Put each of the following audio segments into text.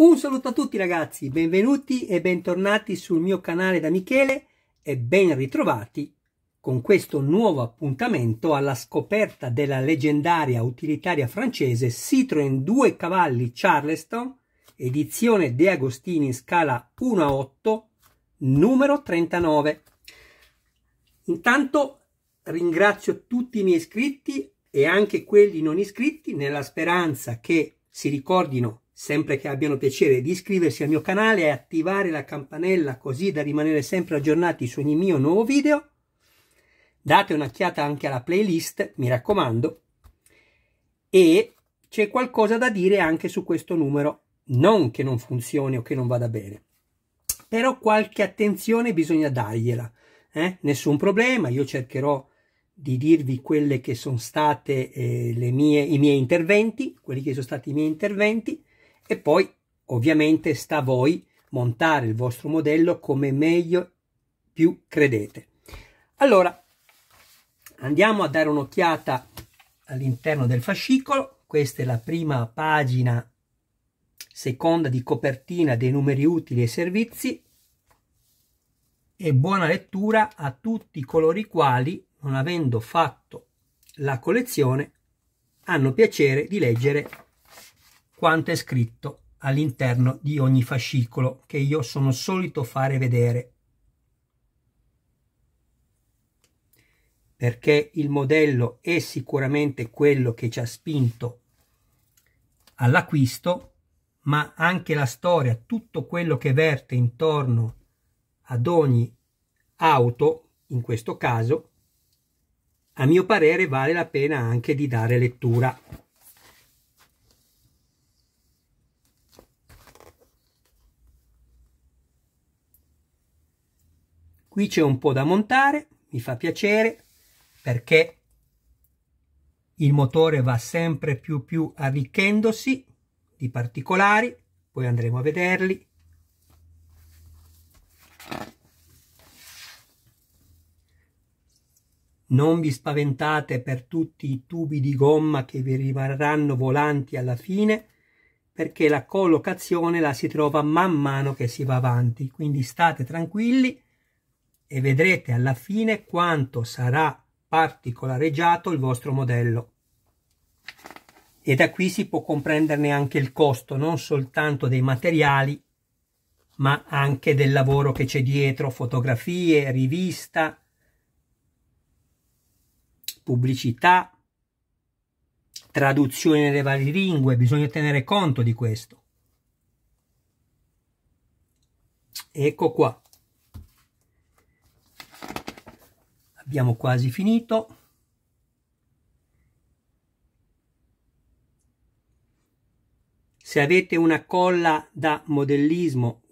Un saluto a tutti ragazzi, benvenuti e bentornati sul mio canale da Michele e ben ritrovati con questo nuovo appuntamento alla scoperta della leggendaria utilitaria francese Citroën 2 cavalli Charleston, edizione De Agostini in scala 1 a 8, numero 39. Intanto ringrazio tutti i miei iscritti e anche quelli non iscritti nella speranza che si ricordino sempre che abbiano piacere di iscriversi al mio canale e attivare la campanella così da rimanere sempre aggiornati su ogni mio nuovo video. Date un'occhiata anche alla playlist, mi raccomando. E c'è qualcosa da dire anche su questo numero, non che non funzioni o che non vada bene. Però qualche attenzione bisogna dargliela. Eh? Nessun problema, io cercherò di dirvi quelle che sono state eh, mie, i miei interventi, quelli che sono stati i miei interventi, e poi, ovviamente, sta a voi montare il vostro modello come meglio più credete. Allora, andiamo a dare un'occhiata all'interno del fascicolo. Questa è la prima pagina, seconda di copertina dei numeri utili e servizi. E buona lettura a tutti coloro i quali, non avendo fatto la collezione, hanno piacere di leggere quanto è scritto all'interno di ogni fascicolo che io sono solito fare vedere. Perché il modello è sicuramente quello che ci ha spinto all'acquisto, ma anche la storia, tutto quello che verte intorno ad ogni auto, in questo caso, a mio parere vale la pena anche di dare lettura. qui c'è un po' da montare, mi fa piacere perché il motore va sempre più più arricchendosi di particolari, poi andremo a vederli. Non vi spaventate per tutti i tubi di gomma che vi rimarranno volanti alla fine, perché la collocazione la si trova man mano che si va avanti, quindi state tranquilli e vedrete alla fine quanto sarà particolareggiato il vostro modello. E da qui si può comprenderne anche il costo, non soltanto dei materiali, ma anche del lavoro che c'è dietro, fotografie, rivista, pubblicità, traduzione nelle varie lingue, bisogna tenere conto di questo. Ecco qua. abbiamo quasi finito se avete una colla da modellismo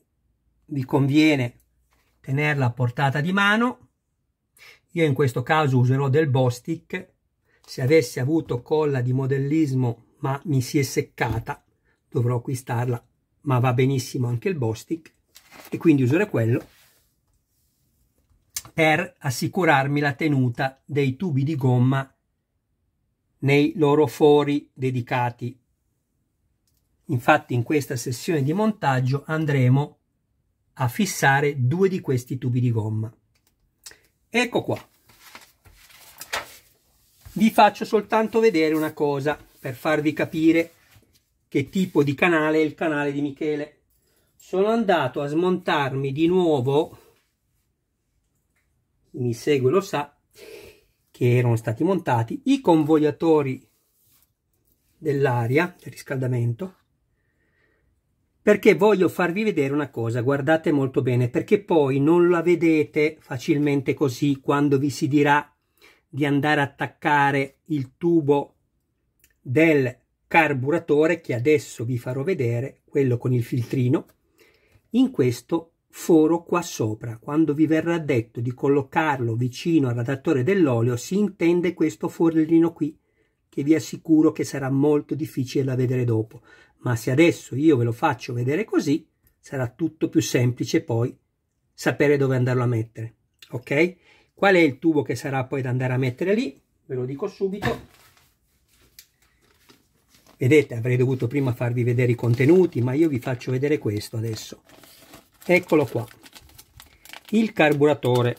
vi conviene tenerla a portata di mano io in questo caso userò del Bostic se avessi avuto colla di modellismo ma mi si è seccata dovrò acquistarla ma va benissimo anche il Bostic e quindi userò quello per assicurarmi la tenuta dei tubi di gomma nei loro fori dedicati. Infatti in questa sessione di montaggio andremo a fissare due di questi tubi di gomma. Ecco qua. Vi faccio soltanto vedere una cosa per farvi capire che tipo di canale è il canale di Michele. Sono andato a smontarmi di nuovo mi segue lo sa, che erano stati montati, i convogliatori dell'aria, del riscaldamento, perché voglio farvi vedere una cosa, guardate molto bene, perché poi non la vedete facilmente così quando vi si dirà di andare a attaccare il tubo del carburatore che adesso vi farò vedere, quello con il filtrino, in questo foro qua sopra. Quando vi verrà detto di collocarlo vicino al radiatore dell'olio si intende questo forellino qui, che vi assicuro che sarà molto difficile da vedere dopo. Ma se adesso io ve lo faccio vedere così, sarà tutto più semplice poi sapere dove andarlo a mettere. Ok? Qual è il tubo che sarà poi da andare a mettere lì? Ve lo dico subito. Vedete, avrei dovuto prima farvi vedere i contenuti, ma io vi faccio vedere questo adesso eccolo qua il carburatore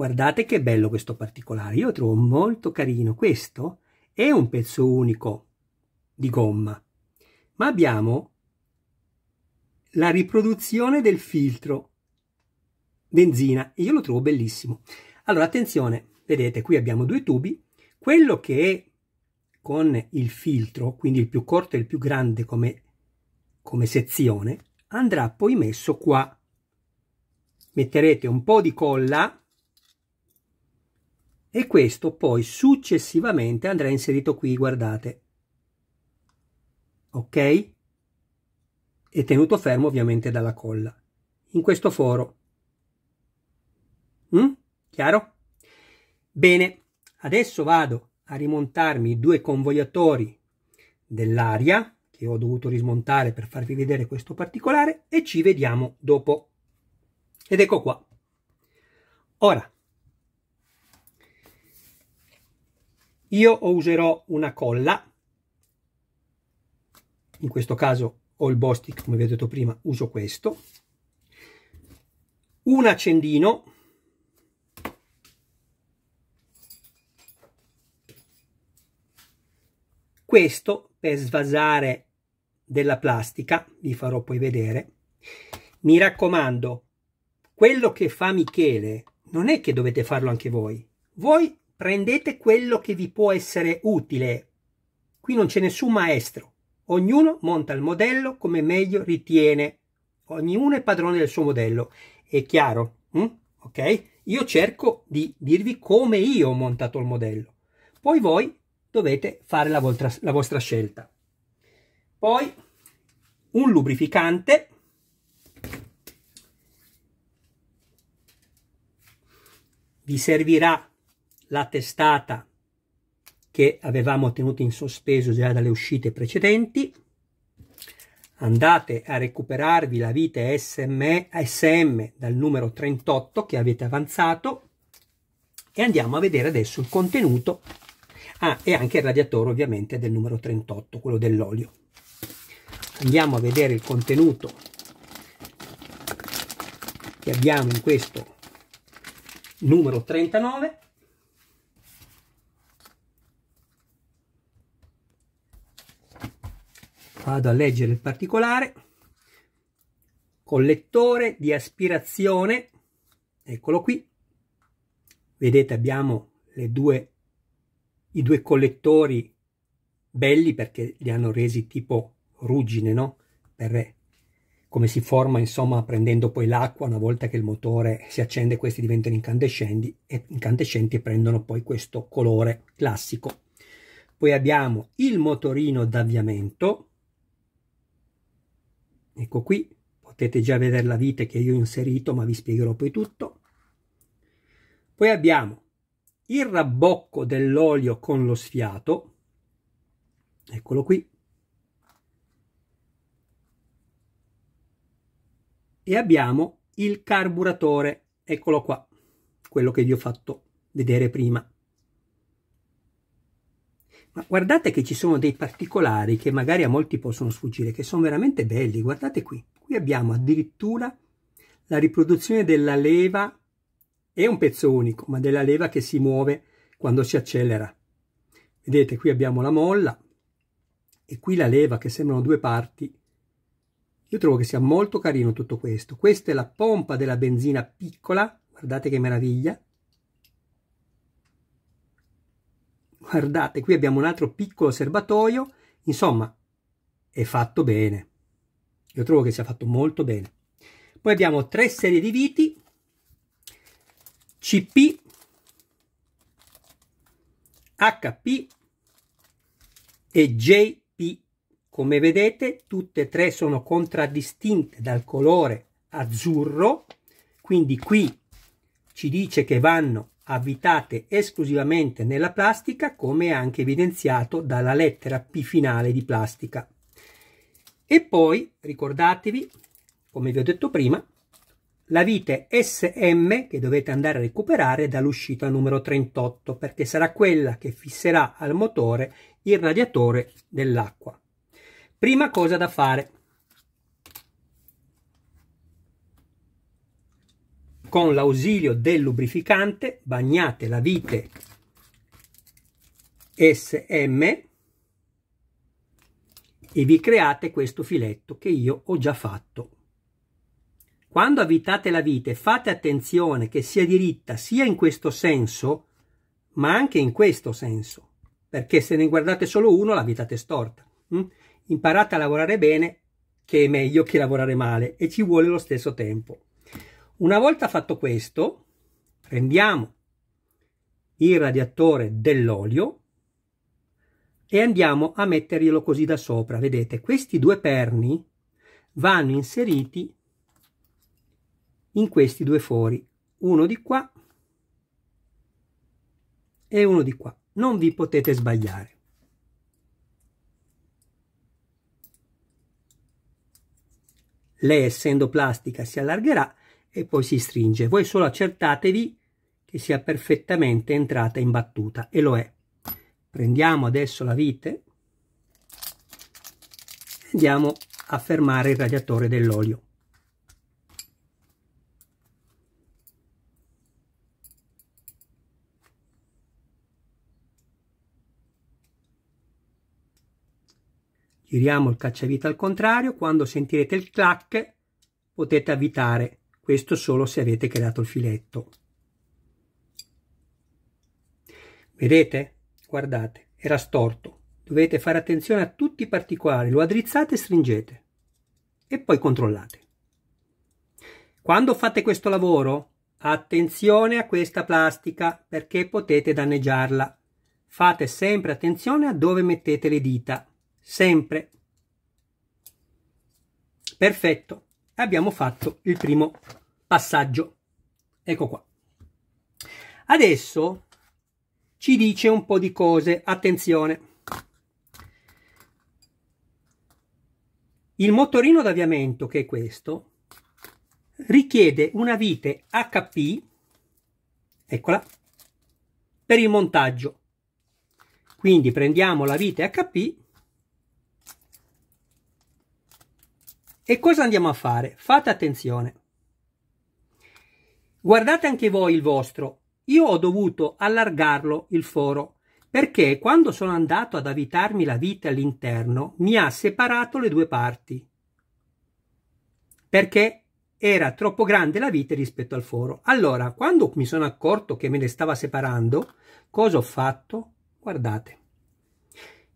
Guardate che bello questo particolare, io lo trovo molto carino. Questo è un pezzo unico di gomma, ma abbiamo la riproduzione del filtro benzina e io lo trovo bellissimo. Allora, attenzione, vedete, qui abbiamo due tubi. Quello che è con il filtro, quindi il più corto e il più grande come, come sezione, andrà poi messo qua. Metterete un po' di colla e questo poi successivamente andrà inserito qui, guardate. Ok? E tenuto fermo ovviamente dalla colla. In questo foro. Mm? Chiaro? Bene, adesso vado a rimontarmi due convogliatori dell'aria che ho dovuto rismontare per farvi vedere questo particolare e ci vediamo dopo. Ed ecco qua. Ora, io userò una colla, in questo caso ho il Bostic, come vi ho detto prima, uso questo, un accendino Questo per svasare della plastica, vi farò poi vedere. Mi raccomando, quello che fa Michele non è che dovete farlo anche voi. Voi prendete quello che vi può essere utile. Qui non c'è nessun maestro. Ognuno monta il modello come meglio ritiene. Ognuno è padrone del suo modello. È chiaro? Mm? Ok? Io cerco di dirvi come io ho montato il modello. Poi voi dovete fare la vostra, la vostra scelta. Poi un lubrificante vi servirà la testata che avevamo tenuto in sospeso già dalle uscite precedenti andate a recuperarvi la vite SM, SM dal numero 38 che avete avanzato e andiamo a vedere adesso il contenuto Ah, e anche il radiatore ovviamente del numero 38, quello dell'olio. Andiamo a vedere il contenuto che abbiamo in questo numero 39. Vado a leggere il particolare. Collettore di aspirazione, eccolo qui. Vedete abbiamo le due i due collettori belli perché li hanno resi tipo ruggine, no? Per come si forma, insomma, prendendo poi l'acqua una volta che il motore si accende, questi diventano incandescenti e, incandescenti prendono poi questo colore classico. Poi abbiamo il motorino d'avviamento. Ecco qui, potete già vedere la vite che io ho inserito, ma vi spiegherò poi tutto. Poi abbiamo il rabbocco dell'olio con lo sfiato, eccolo qui, e abbiamo il carburatore, eccolo qua, quello che vi ho fatto vedere prima. Ma guardate che ci sono dei particolari che magari a molti possono sfuggire, che sono veramente belli. Guardate qui, qui abbiamo addirittura la riproduzione della leva è un pezzo unico, ma della leva che si muove quando si accelera. Vedete, qui abbiamo la molla e qui la leva che sembrano due parti. Io trovo che sia molto carino tutto questo. Questa è la pompa della benzina piccola, guardate che meraviglia. Guardate, qui abbiamo un altro piccolo serbatoio, insomma, è fatto bene. Io trovo che sia fatto molto bene. Poi abbiamo tre serie di viti, CP, HP e JP. Come vedete tutte e tre sono contraddistinte dal colore azzurro, quindi qui ci dice che vanno avvitate esclusivamente nella plastica come anche evidenziato dalla lettera P finale di plastica. E poi ricordatevi, come vi ho detto prima, la vite SM che dovete andare a recuperare dall'uscita numero 38 perché sarà quella che fisserà al motore il radiatore dell'acqua. Prima cosa da fare. Con l'ausilio del lubrificante bagnate la vite SM e vi create questo filetto che io ho già fatto quando avvitate la vite fate attenzione che sia diritta sia in questo senso, ma anche in questo senso, perché se ne guardate solo uno la avvitate storta. Mm? Imparate a lavorare bene, che è meglio che lavorare male, e ci vuole lo stesso tempo. Una volta fatto questo, prendiamo il radiatore dell'olio e andiamo a metterglielo così da sopra. Vedete, questi due perni vanno inseriti in questi due fori, uno di qua e uno di qua. Non vi potete sbagliare. Lei essendo plastica si allargherà e poi si stringe. Voi solo accertatevi che sia perfettamente entrata in battuta e lo è. Prendiamo adesso la vite e andiamo a fermare il radiatore dell'olio. Giriamo il cacciavite al contrario, quando sentirete il clac potete avvitare, questo solo se avete creato il filetto. Vedete? Guardate, era storto. Dovete fare attenzione a tutti i particolari, lo addrizzate e stringete e poi controllate. Quando fate questo lavoro, attenzione a questa plastica perché potete danneggiarla. Fate sempre attenzione a dove mettete le dita sempre. Perfetto, abbiamo fatto il primo passaggio. Ecco qua. Adesso ci dice un po' di cose, attenzione. Il motorino d'avviamento, che è questo, richiede una vite HP, eccola, per il montaggio. Quindi prendiamo la vite HP E cosa andiamo a fare? Fate attenzione. Guardate anche voi il vostro. Io ho dovuto allargarlo il foro perché quando sono andato ad avitarmi la vite all'interno mi ha separato le due parti perché era troppo grande la vite rispetto al foro. Allora, quando mi sono accorto che me ne stava separando, cosa ho fatto? Guardate.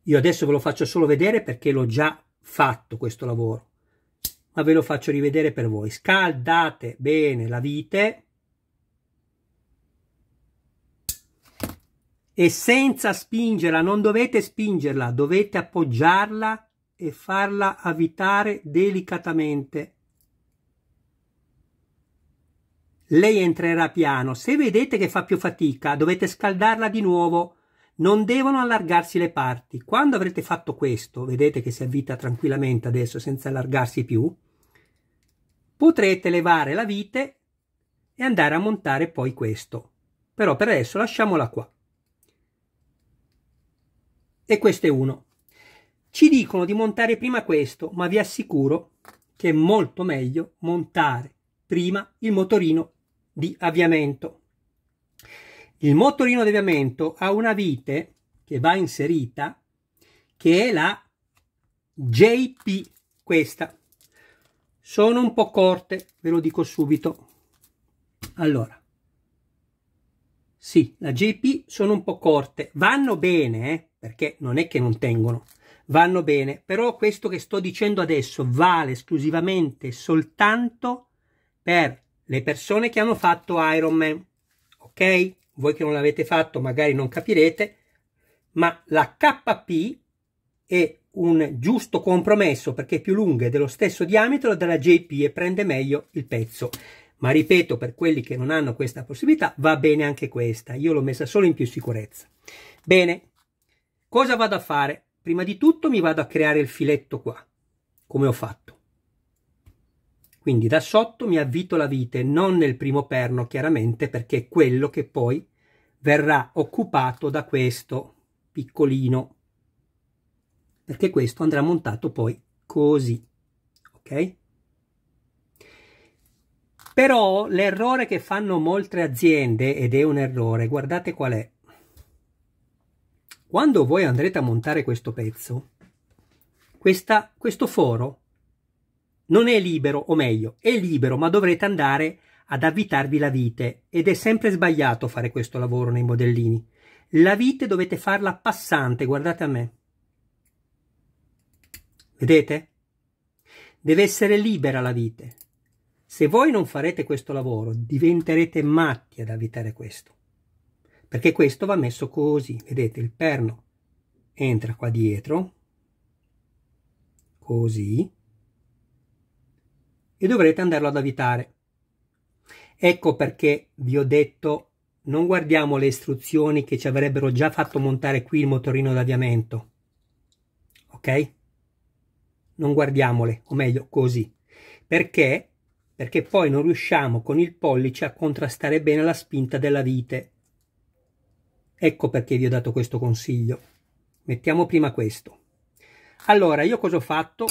Io adesso ve lo faccio solo vedere perché l'ho già fatto questo lavoro ma ve lo faccio rivedere per voi. Scaldate bene la vite e senza spingerla, non dovete spingerla, dovete appoggiarla e farla avvitare delicatamente. Lei entrerà piano. Se vedete che fa più fatica, dovete scaldarla di nuovo. Non devono allargarsi le parti. Quando avrete fatto questo, vedete che si avvita tranquillamente adesso senza allargarsi più, Potrete levare la vite e andare a montare poi questo. Però per adesso lasciamola qua. E questo è uno. Ci dicono di montare prima questo, ma vi assicuro che è molto meglio montare prima il motorino di avviamento. Il motorino di avviamento ha una vite che va inserita che è la JP, questa sono un po' corte, ve lo dico subito. Allora, sì, la JP sono un po' corte, vanno bene, eh, perché non è che non tengono, vanno bene, però questo che sto dicendo adesso vale esclusivamente soltanto per le persone che hanno fatto Iron Man, ok? Voi che non l'avete fatto magari non capirete, ma la KP è un giusto compromesso perché è più lunga e dello stesso diametro della JP e prende meglio il pezzo. Ma ripeto, per quelli che non hanno questa possibilità, va bene anche questa. Io l'ho messa solo in più sicurezza. Bene, cosa vado a fare? Prima di tutto mi vado a creare il filetto qua, come ho fatto. Quindi da sotto mi avvito la vite, non nel primo perno chiaramente, perché è quello che poi verrà occupato da questo piccolino perché questo andrà montato poi così, ok? Però l'errore che fanno molte aziende, ed è un errore, guardate qual è. Quando voi andrete a montare questo pezzo, questa, questo foro non è libero, o meglio, è libero, ma dovrete andare ad avvitarvi la vite. Ed è sempre sbagliato fare questo lavoro nei modellini. La vite dovete farla passante, guardate a me. Vedete? Deve essere libera la vite. Se voi non farete questo lavoro, diventerete matti ad abitare questo. Perché questo va messo così, vedete, il perno entra qua dietro, così, e dovrete andarlo ad avvitare. Ecco perché vi ho detto non guardiamo le istruzioni che ci avrebbero già fatto montare qui il motorino d'avviamento. Ok? non guardiamole, o meglio così. Perché? Perché poi non riusciamo con il pollice a contrastare bene la spinta della vite. Ecco perché vi ho dato questo consiglio. Mettiamo prima questo. Allora, io cosa ho fatto?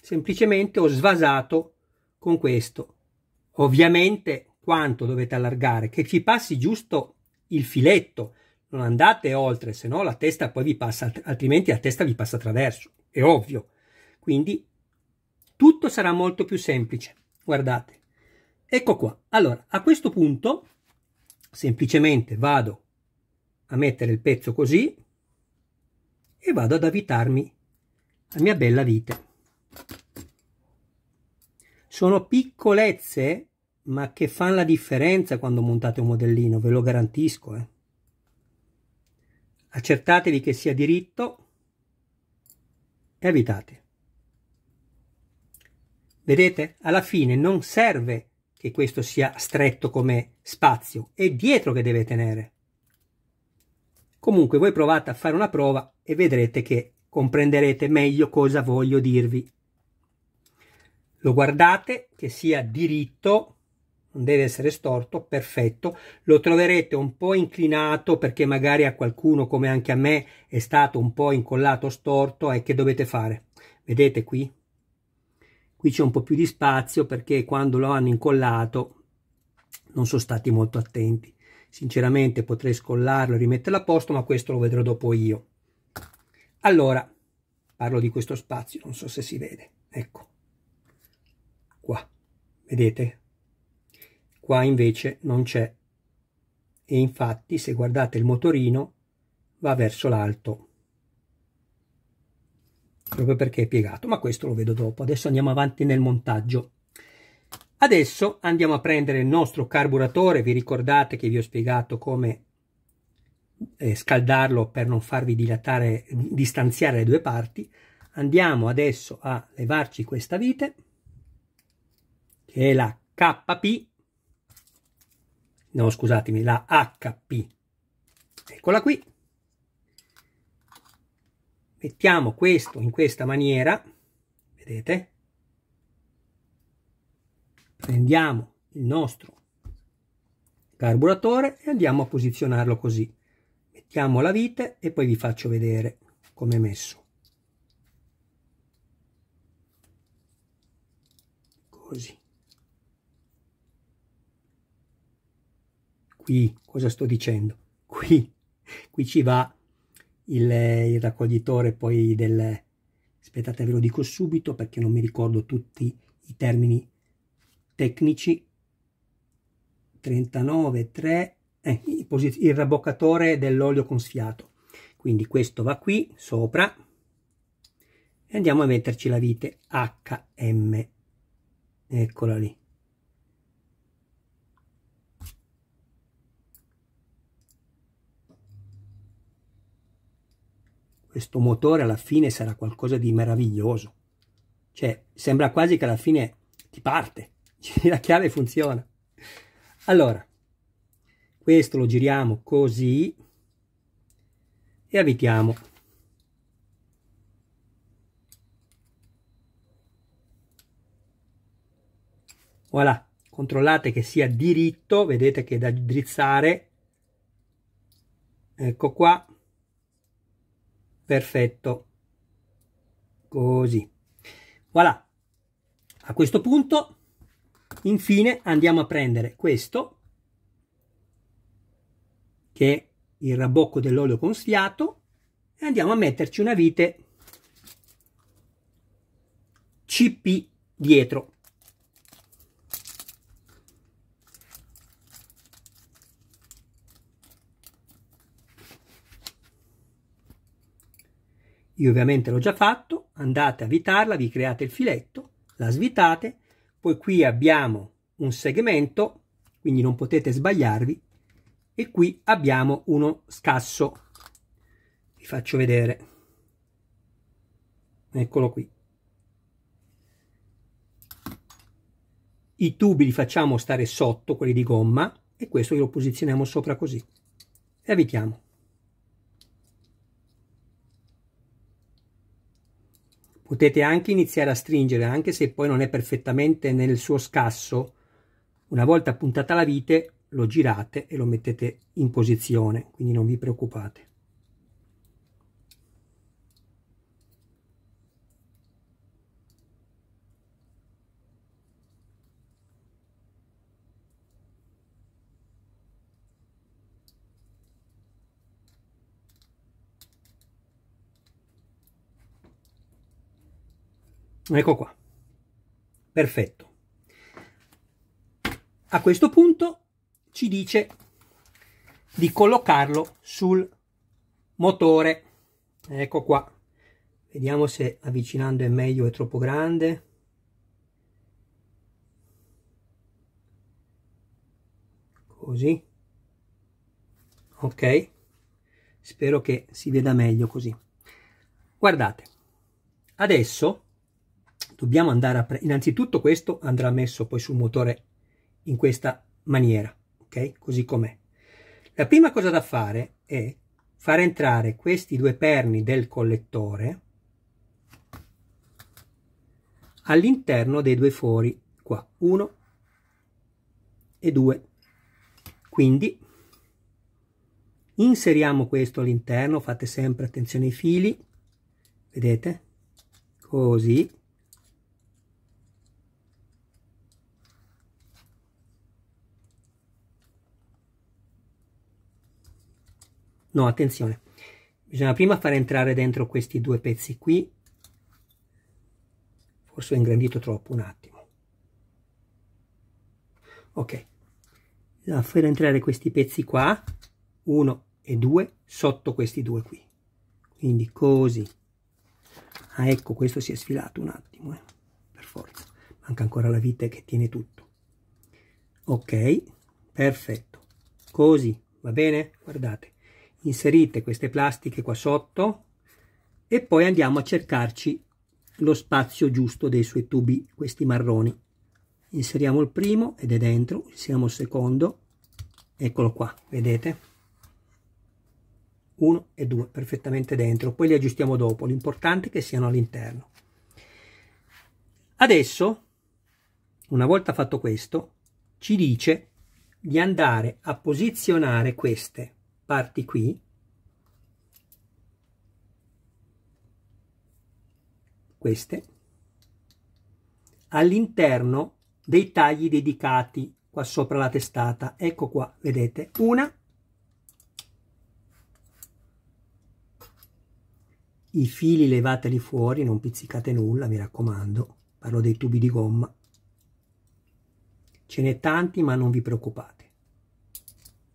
Semplicemente ho svasato con questo. Ovviamente quanto dovete allargare? Che ci passi giusto il filetto. Non andate oltre, se no la testa poi vi passa, altrimenti la testa vi passa attraverso. È ovvio. Quindi tutto sarà molto più semplice. Guardate. Ecco qua. Allora, a questo punto semplicemente vado a mettere il pezzo così e vado ad avvitarmi la mia bella vite. Sono piccolezze ma che fanno la differenza quando montate un modellino, ve lo garantisco. Eh. Accertatevi che sia diritto e avvitate. Vedete? Alla fine non serve che questo sia stretto come spazio, è dietro che deve tenere. Comunque voi provate a fare una prova e vedrete che comprenderete meglio cosa voglio dirvi. Lo guardate che sia diritto, non deve essere storto, perfetto. Lo troverete un po' inclinato perché magari a qualcuno come anche a me è stato un po' incollato storto e che dovete fare? Vedete qui? qui c'è un po' più di spazio perché quando lo hanno incollato non sono stati molto attenti sinceramente potrei scollarlo e rimetterlo a posto ma questo lo vedrò dopo io allora parlo di questo spazio non so se si vede ecco qua vedete qua invece non c'è e infatti se guardate il motorino va verso l'alto proprio perché è piegato, ma questo lo vedo dopo. Adesso andiamo avanti nel montaggio. Adesso andiamo a prendere il nostro carburatore, vi ricordate che vi ho spiegato come eh, scaldarlo per non farvi dilatare, distanziare le due parti. Andiamo adesso a levarci questa vite, che è la KP, no scusatemi, la HP. Eccola qui, mettiamo questo in questa maniera, vedete? Prendiamo il nostro carburatore e andiamo a posizionarlo così. Mettiamo la vite e poi vi faccio vedere come è messo. Così. Qui, cosa sto dicendo? Qui, qui ci va il, il raccoglitore poi del... aspettate ve lo dico subito perché non mi ricordo tutti i termini tecnici 39,3 eh, il raboccatore dell'olio con sfiato quindi questo va qui sopra e andiamo a metterci la vite HM eccola lì questo motore alla fine sarà qualcosa di meraviglioso. Cioè, sembra quasi che alla fine ti parte, la chiave funziona. Allora, questo lo giriamo così e avvitiamo. Voilà, controllate che sia diritto, vedete che è da drizzare. Ecco qua, perfetto così voilà a questo punto infine andiamo a prendere questo che è il rabocco dell'olio consigliato e andiamo a metterci una vite cp dietro Io ovviamente l'ho già fatto, andate a vitarla, vi create il filetto, la svitate, poi qui abbiamo un segmento, quindi non potete sbagliarvi, e qui abbiamo uno scasso. Vi faccio vedere. Eccolo qui. I tubi li facciamo stare sotto, quelli di gomma, e questo lo posizioniamo sopra così. E avvitiamo. potete anche iniziare a stringere anche se poi non è perfettamente nel suo scasso una volta puntata la vite lo girate e lo mettete in posizione quindi non vi preoccupate Ecco qua. Perfetto. A questo punto ci dice di collocarlo sul motore. Ecco qua. Vediamo se avvicinando è meglio, o è troppo grande. Così. Ok. Spero che si veda meglio così. Guardate. Adesso dobbiamo andare a... Pre- innanzitutto questo andrà messo poi sul motore in questa maniera, ok? Così com'è. La prima cosa da fare è far entrare questi due perni del collettore all'interno dei due fori qua, uno e due Quindi inseriamo questo all'interno, fate sempre attenzione ai fili, vedete? Così. No, attenzione. Bisogna prima far entrare dentro questi due pezzi qui. Forse ho ingrandito troppo, un attimo. Ok. Bisogna far entrare questi pezzi qua, uno e due, sotto questi due qui. Quindi così. Ah, ecco, questo si è sfilato un attimo, eh. per forza. Manca ancora la vite che tiene tutto. Ok, perfetto. Così, va bene? Guardate inserite queste plastiche qua sotto e poi andiamo a cercarci lo spazio giusto dei suoi tubi questi marroni inseriamo il primo ed è dentro inseriamo il secondo eccolo qua vedete Uno e due, perfettamente dentro poi li aggiustiamo dopo l'importante è che siano all'interno adesso una volta fatto questo ci dice di andare a posizionare queste parti qui queste all'interno dei tagli dedicati qua sopra la testata ecco qua vedete una i fili levateli fuori non pizzicate nulla mi raccomando parlo dei tubi di gomma ce n'è tanti ma non vi preoccupate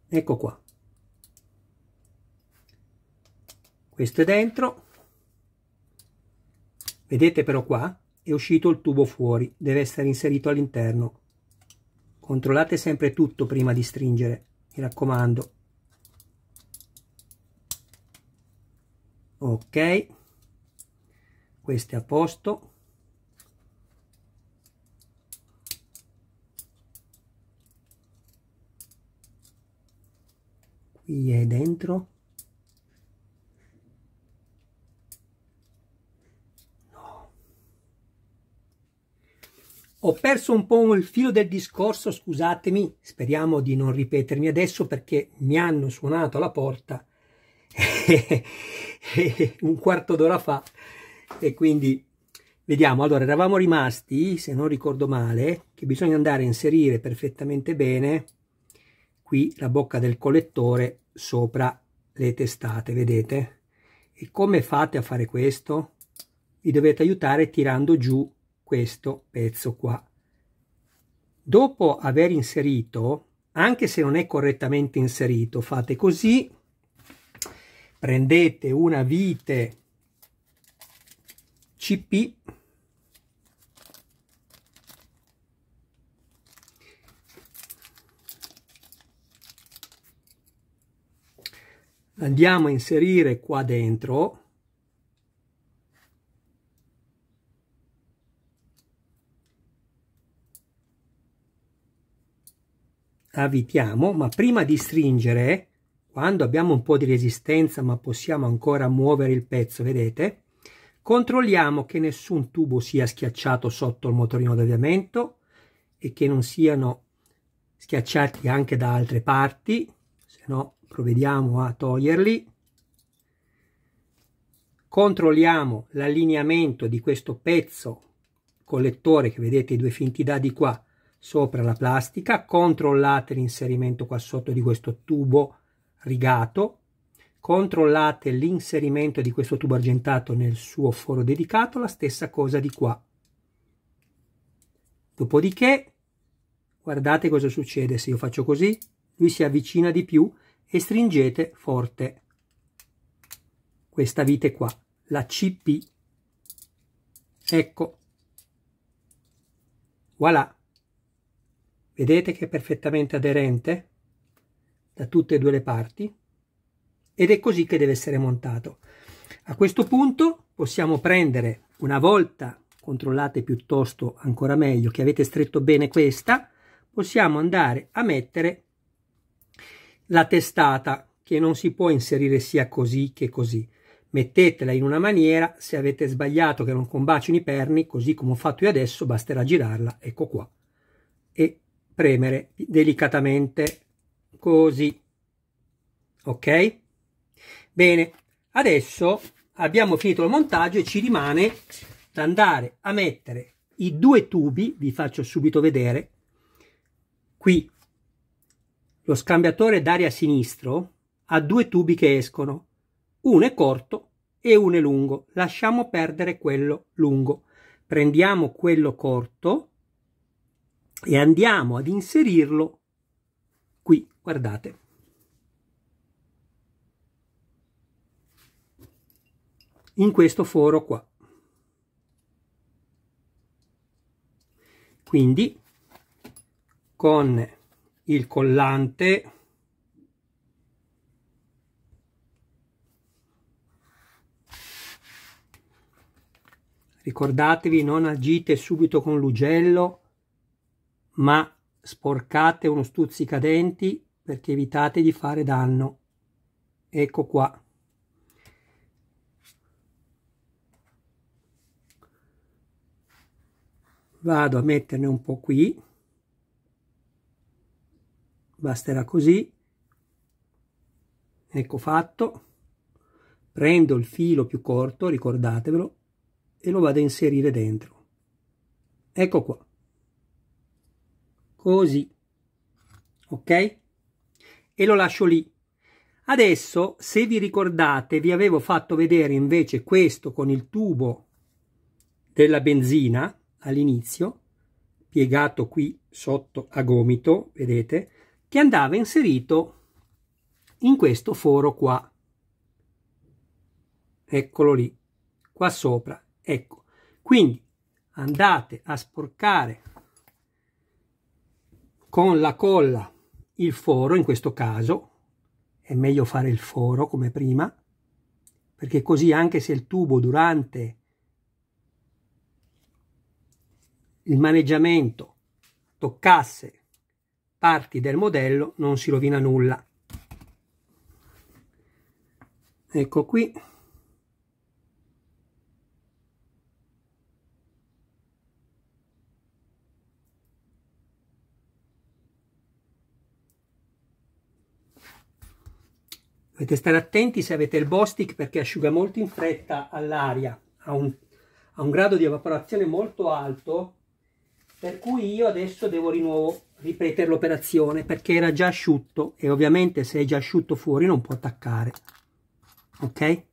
ecco qua questo è dentro vedete però qua è uscito il tubo fuori deve essere inserito all'interno controllate sempre tutto prima di stringere mi raccomando ok questo è a posto qui è dentro Ho perso un po' il filo del discorso, scusatemi, speriamo di non ripetermi adesso perché mi hanno suonato alla porta un quarto d'ora fa e quindi vediamo. Allora, eravamo rimasti, se non ricordo male, che bisogna andare a inserire perfettamente bene qui la bocca del collettore sopra le testate, vedete? E come fate a fare questo? Vi dovete aiutare tirando giù questo pezzo qua. Dopo aver inserito, anche se non è correttamente inserito, fate così, prendete una vite CP andiamo a inserire qua dentro avvitiamo, ma prima di stringere, quando abbiamo un po' di resistenza ma possiamo ancora muovere il pezzo, vedete, controlliamo che nessun tubo sia schiacciato sotto il motorino d'avviamento e che non siano schiacciati anche da altre parti, se no provvediamo a toglierli. Controlliamo l'allineamento di questo pezzo collettore che vedete i due finti dadi qua sopra la plastica, controllate l'inserimento qua sotto di questo tubo rigato, controllate l'inserimento di questo tubo argentato nel suo foro dedicato, la stessa cosa di qua. Dopodiché, guardate cosa succede se io faccio così, lui si avvicina di più e stringete forte questa vite qua, la CP. Ecco, voilà. Vedete che è perfettamente aderente da tutte e due le parti ed è così che deve essere montato. A questo punto possiamo prendere, una volta controllate piuttosto ancora meglio che avete stretto bene questa, possiamo andare a mettere la testata che non si può inserire sia così che così. Mettetela in una maniera, se avete sbagliato che non combaciano i perni, così come ho fatto io adesso, basterà girarla, ecco qua, e premere delicatamente così ok bene adesso abbiamo finito il montaggio e ci rimane da andare a mettere i due tubi vi faccio subito vedere qui lo scambiatore d'aria sinistro ha due tubi che escono uno è corto e uno è lungo lasciamo perdere quello lungo prendiamo quello corto e andiamo ad inserirlo qui, guardate. In questo foro qua. Quindi con il collante ricordatevi non agite subito con l'ugello ma sporcate uno stuzzicadenti perché evitate di fare danno. Ecco qua. Vado a metterne un po' qui. Basterà così. Ecco fatto. Prendo il filo più corto, ricordatevelo, e lo vado a inserire dentro. Ecco qua così ok e lo lascio lì adesso se vi ricordate vi avevo fatto vedere invece questo con il tubo della benzina all'inizio piegato qui sotto a gomito vedete che andava inserito in questo foro qua eccolo lì qua sopra ecco quindi andate a sporcare con la colla il foro in questo caso è meglio fare il foro come prima perché così anche se il tubo durante il maneggiamento toccasse parti del modello non si rovina nulla ecco qui Dovete stare attenti se avete il Bostic perché asciuga molto in fretta all'aria, ha un, ha un grado di evaporazione molto alto, per cui io adesso devo di nuovo ripetere l'operazione perché era già asciutto e ovviamente se è già asciutto fuori non può attaccare. Ok?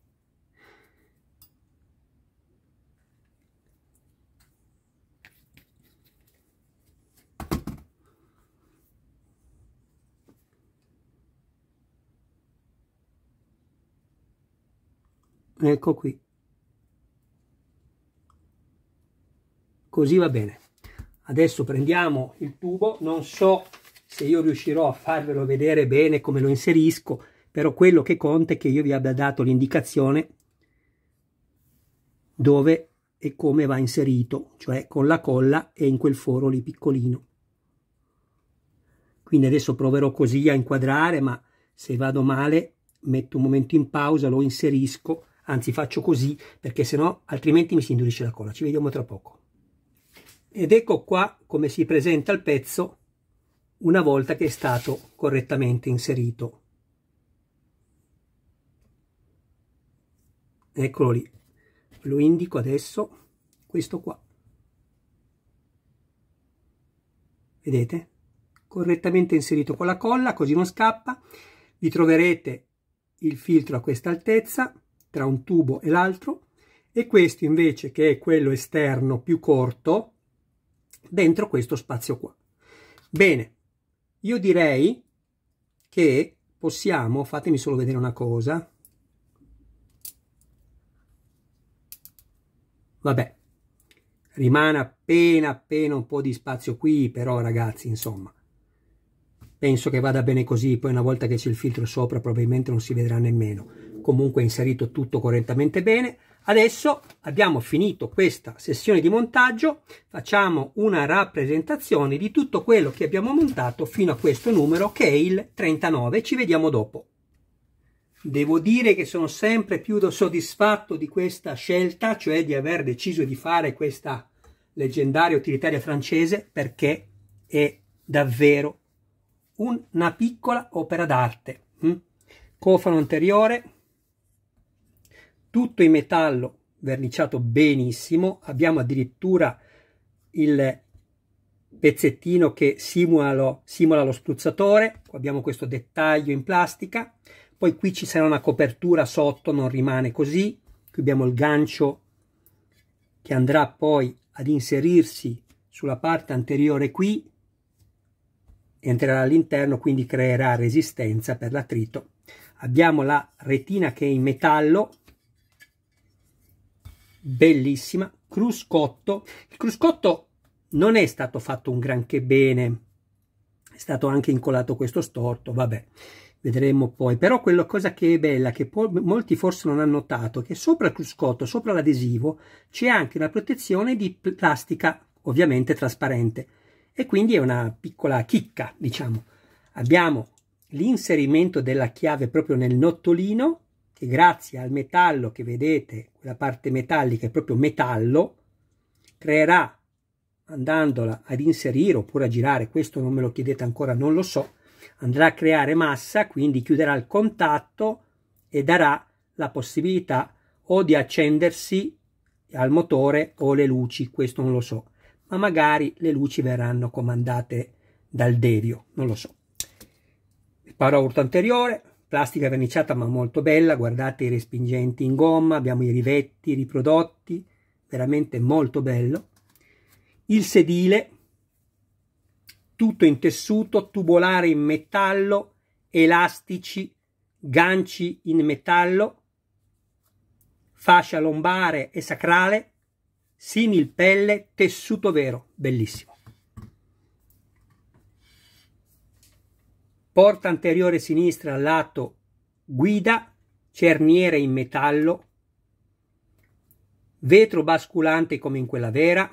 ecco qui così va bene adesso prendiamo il tubo non so se io riuscirò a farvelo vedere bene come lo inserisco però quello che conta è che io vi abbia dato l'indicazione dove e come va inserito cioè con la colla e in quel foro lì piccolino quindi adesso proverò così a inquadrare ma se vado male metto un momento in pausa lo inserisco anzi faccio così perché sennò altrimenti mi si indurisce la colla. Ci vediamo tra poco. Ed ecco qua come si presenta il pezzo una volta che è stato correttamente inserito. Eccolo lì, lo indico adesso, questo qua. Vedete? Correttamente inserito con la colla, così non scappa. Vi troverete il filtro a questa altezza tra un tubo e l'altro e questo invece che è quello esterno più corto dentro questo spazio qua. Bene, io direi che possiamo, fatemi solo vedere una cosa, vabbè, rimane appena appena un po' di spazio qui, però ragazzi, insomma, penso che vada bene così, poi una volta che c'è il filtro sopra probabilmente non si vedrà nemmeno comunque inserito tutto correttamente bene. Adesso abbiamo finito questa sessione di montaggio, facciamo una rappresentazione di tutto quello che abbiamo montato fino a questo numero che è il 39, ci vediamo dopo. Devo dire che sono sempre più soddisfatto di questa scelta, cioè di aver deciso di fare questa leggendaria utilitaria francese perché è davvero una piccola opera d'arte. Hm? Cofano anteriore, tutto in metallo verniciato benissimo, abbiamo addirittura il pezzettino che simula lo, simula lo spruzzatore, abbiamo questo dettaglio in plastica, poi qui ci sarà una copertura sotto, non rimane così, qui abbiamo il gancio che andrà poi ad inserirsi sulla parte anteriore qui, entrerà all'interno, quindi creerà resistenza per l'attrito. Abbiamo la retina che è in metallo, bellissima, cruscotto. Il cruscotto non è stato fatto un granché bene, è stato anche incolato questo storto, vabbè, vedremo poi. Però quella cosa che è bella, che molti forse non hanno notato, è che sopra il cruscotto, sopra l'adesivo, c'è anche una protezione di plastica, ovviamente trasparente, e quindi è una piccola chicca, diciamo. Abbiamo l'inserimento della chiave proprio nel nottolino, che grazie al metallo che vedete, quella parte metallica è proprio metallo, creerà, andandola ad inserire oppure a girare, questo non me lo chiedete ancora, non lo so, andrà a creare massa, quindi chiuderà il contatto e darà la possibilità o di accendersi al motore o le luci, questo non lo so, ma magari le luci verranno comandate dal devio, non lo so. Il paraurto anteriore, plastica verniciata ma molto bella, guardate i respingenti in gomma, abbiamo i rivetti riprodotti, veramente molto bello. Il sedile, tutto in tessuto, tubolare in metallo, elastici, ganci in metallo, fascia lombare e sacrale, simil pelle, tessuto vero, bellissimo. porta anteriore sinistra lato guida, cerniere in metallo, vetro basculante come in quella vera.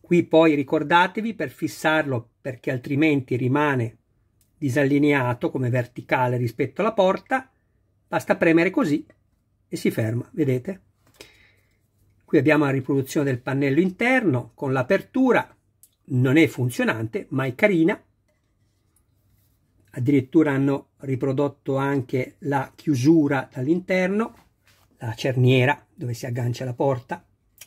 Qui poi ricordatevi per fissarlo perché altrimenti rimane disallineato come verticale rispetto alla porta, basta premere così e si ferma, vedete? Qui abbiamo la riproduzione del pannello interno con l'apertura, non è funzionante ma è carina addirittura hanno riprodotto anche la chiusura dall'interno, la cerniera dove si aggancia la porta,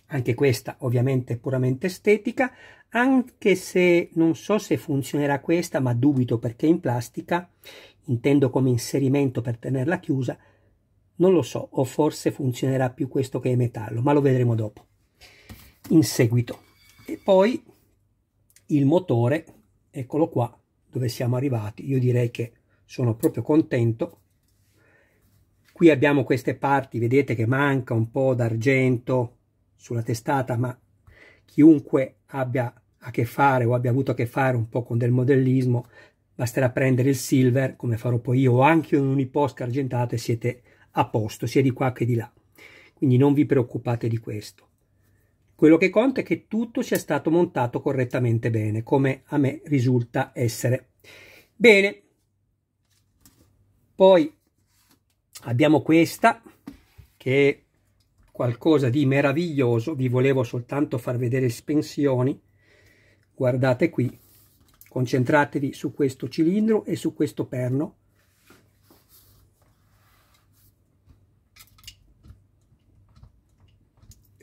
anche questa ovviamente è puramente estetica, anche se non so se funzionerà questa, ma dubito perché in plastica, intendo come inserimento per tenerla chiusa, non lo so, o forse funzionerà più questo che è metallo, ma lo vedremo dopo, in seguito. E poi il motore, eccolo qua, dove siamo arrivati io direi che sono proprio contento qui abbiamo queste parti vedete che manca un po d'argento sulla testata ma chiunque abbia a che fare o abbia avuto a che fare un po con del modellismo basterà prendere il silver come farò poi io o anche un uniposca argentato e siete a posto sia di qua che di là quindi non vi preoccupate di questo quello che conta è che tutto sia stato montato correttamente bene, come a me risulta essere. Bene, poi abbiamo questa che è qualcosa di meraviglioso, vi volevo soltanto far vedere spensioni, guardate qui, concentratevi su questo cilindro e su questo perno,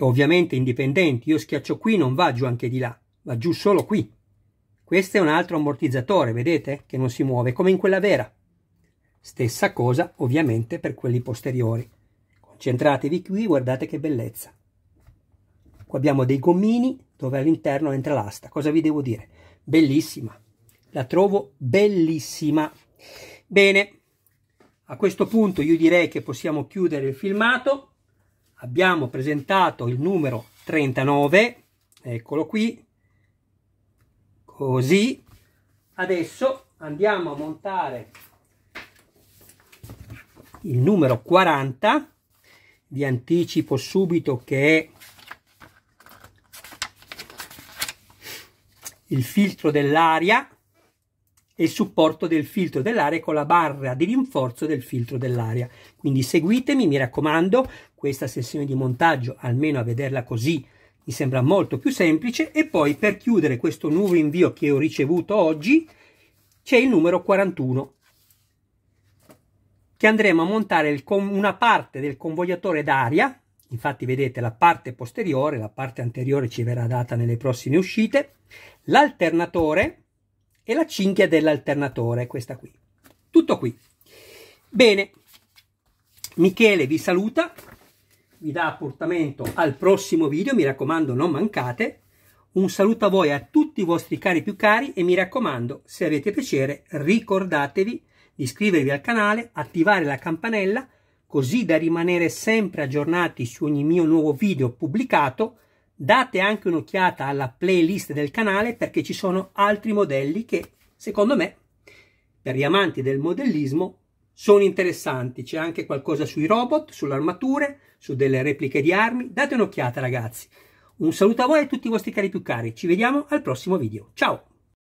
ovviamente indipendenti, io schiaccio qui, non va giù anche di là, va giù solo qui. Questo è un altro ammortizzatore, vedete? Che non si muove, come in quella vera. Stessa cosa, ovviamente, per quelli posteriori. Concentratevi qui, guardate che bellezza. Qui abbiamo dei gommini dove all'interno entra l'asta. Cosa vi devo dire? Bellissima. La trovo bellissima. Bene, a questo punto io direi che possiamo chiudere il filmato abbiamo presentato il numero 39, eccolo qui, così. Adesso andiamo a montare il numero 40, vi anticipo subito che è il filtro dell'aria e il supporto del filtro dell'aria con la barra di rinforzo del filtro dell'aria. Quindi seguitemi, mi raccomando, questa sessione di montaggio, almeno a vederla così, mi sembra molto più semplice. E poi per chiudere questo nuovo invio che ho ricevuto oggi c'è il numero 41 che andremo a montare una parte del convogliatore d'aria, infatti vedete la parte posteriore, la parte anteriore ci verrà data nelle prossime uscite, l'alternatore e la cinghia dell'alternatore, questa qui. Tutto qui. Bene, Michele vi saluta, vi dà appuntamento al prossimo video, mi raccomando non mancate. Un saluto a voi e a tutti i vostri cari più cari e mi raccomando, se avete piacere, ricordatevi di iscrivervi al canale, attivare la campanella così da rimanere sempre aggiornati su ogni mio nuovo video pubblicato. Date anche un'occhiata alla playlist del canale perché ci sono altri modelli che, secondo me, per gli amanti del modellismo sono interessanti. C'è anche qualcosa sui robot, sulle armature, su delle repliche di armi. Date un'occhiata ragazzi. Un saluto a voi e a tutti i vostri cari più cari. Ci vediamo al prossimo video. Ciao!